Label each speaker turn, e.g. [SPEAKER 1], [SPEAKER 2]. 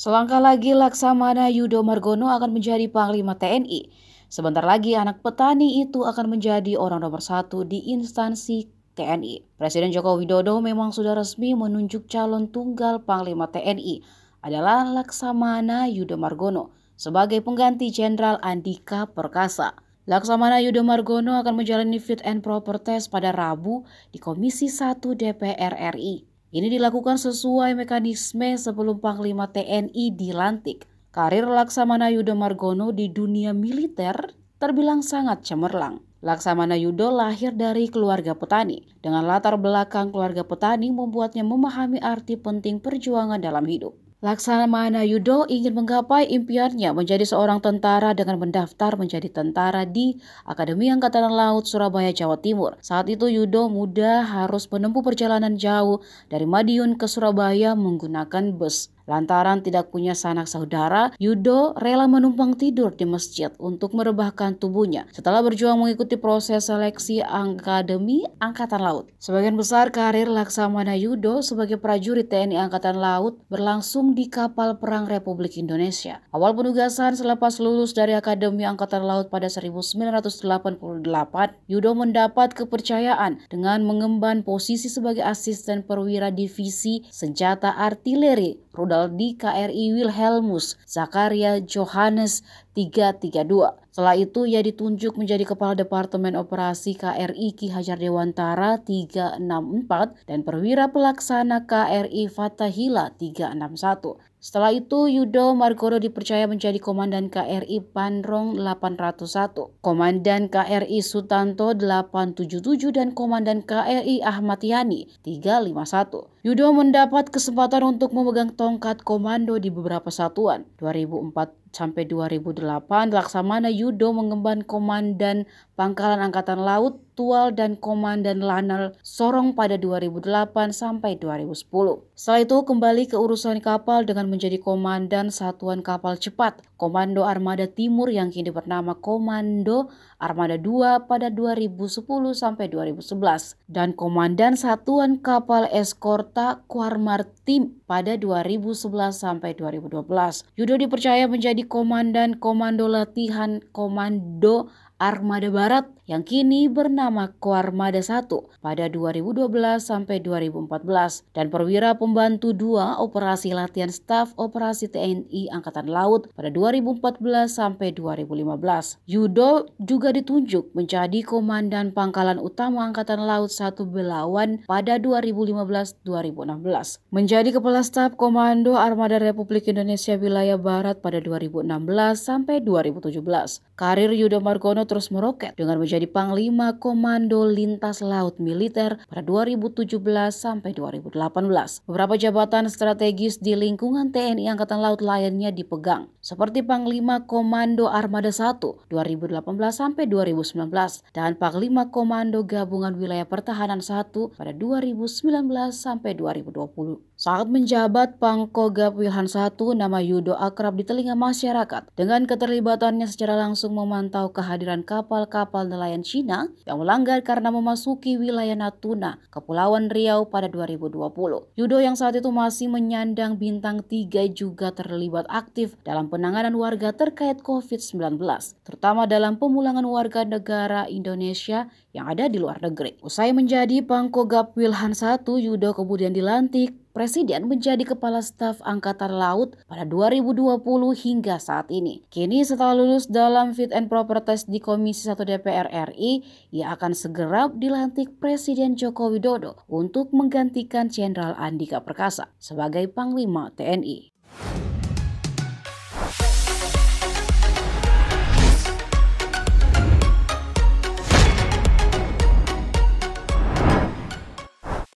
[SPEAKER 1] Selangkah lagi Laksamana Yudo Margono akan menjadi Panglima TNI. Sebentar lagi anak petani itu akan menjadi orang nomor satu di instansi TNI. Presiden Joko Widodo memang sudah resmi menunjuk calon tunggal Panglima TNI adalah Laksamana Yudo Margono sebagai pengganti Jenderal Andika Perkasa. Laksamana Yudo Margono akan menjalani fit and proper test pada Rabu di Komisi 1 DPR RI. Ini dilakukan sesuai mekanisme sebelum Panglima TNI dilantik. Karir Laksamana Yudo Margono di dunia militer terbilang sangat cemerlang. Laksamana Yudo lahir dari keluarga petani. Dengan latar belakang keluarga petani membuatnya memahami arti penting perjuangan dalam hidup. Laksamana Yudo ingin menggapai impiannya menjadi seorang tentara dengan mendaftar menjadi tentara di Akademi Angkatan Laut Surabaya, Jawa Timur. Saat itu Yudo muda harus menempuh perjalanan jauh dari Madiun ke Surabaya menggunakan bus. Lantaran tidak punya sanak saudara, Yudo rela menumpang tidur di masjid untuk merebahkan tubuhnya setelah berjuang mengikuti proses seleksi akademi Angkatan Laut. Sebagian besar karir Laksamana Yudo sebagai prajurit TNI Angkatan Laut berlangsung di kapal perang Republik Indonesia. Awal penugasan selepas lulus dari Akademi Angkatan Laut pada 1988, Yudo mendapat kepercayaan dengan mengemban posisi sebagai asisten perwira divisi senjata artileri rudal di KRI Wilhelmus Zakaria Johannes 332. Setelah itu ia ditunjuk menjadi Kepala Departemen Operasi KRI Ki Hajar Dewantara 364 dan Perwira Pelaksana KRI Fatahila 361. Setelah itu Yudo Margoro dipercaya menjadi Komandan KRI Panrong 801, Komandan KRI Sutanto 877 dan Komandan KRI Ahmad Yani 351. Yudo mendapat kesempatan untuk memegang tongkat komando di beberapa satuan. 2004 sampai 2008 Laksamana Yudo mengemban komandan Pangkalan Angkatan Laut Aktual dan Komandan Lanal Sorong pada 2008 sampai 2010. Setelah itu kembali ke urusan kapal dengan menjadi Komandan Satuan Kapal Cepat Komando Armada Timur yang kini bernama Komando Armada 2 pada 2010 sampai 2011 dan Komandan Satuan Kapal Eskorta Kuarmar Tim pada 2011 sampai 2012. Yudo dipercaya menjadi Komandan Komando Latihan Komando Armada Barat yang kini bernama Koarmada 1 pada 2012 sampai 2014 dan perwira pembantu 2 operasi latihan staf operasi TNI Angkatan Laut pada 2014 sampai 2015. Yudo juga ditunjuk menjadi komandan pangkalan utama Angkatan Laut 1 Belawan pada 2015-2016. Menjadi kepala staf Komando Armada Republik Indonesia wilayah Barat pada 2016 sampai 2017. Karir Yudo Margono terus meroket dengan menjadi Panglima Komando Lintas Laut Militer pada 2017 sampai 2018. Beberapa jabatan strategis di lingkungan TNI Angkatan Laut lainnya dipegang, seperti Panglima Komando Armada 1 2018 sampai 2019 dan Panglima Komando Gabungan Wilayah Pertahanan 1 pada 2019 sampai 2020. Saat menjabat Pangkogap Wilhan 1, nama Yudo akrab di telinga masyarakat dengan keterlibatannya secara langsung memantau kehadiran dan kapal-kapal nelayan Cina yang melanggar karena memasuki wilayah Natuna, Kepulauan Riau pada 2020. Yudo yang saat itu masih menyandang bintang 3 juga terlibat aktif dalam penanganan warga terkait COVID-19, terutama dalam pemulangan warga negara Indonesia yang ada di luar negeri. Usai menjadi Pangkogap Wilhan 1, Yudo kemudian dilantik Presiden menjadi Kepala Staf Angkatan Laut pada 2020 hingga saat ini. Kini setelah lulus dalam fit and proper test di Komisi 1 DPR RI, ia akan segera dilantik Presiden Joko Widodo untuk menggantikan Jenderal Andika Perkasa sebagai Panglima TNI.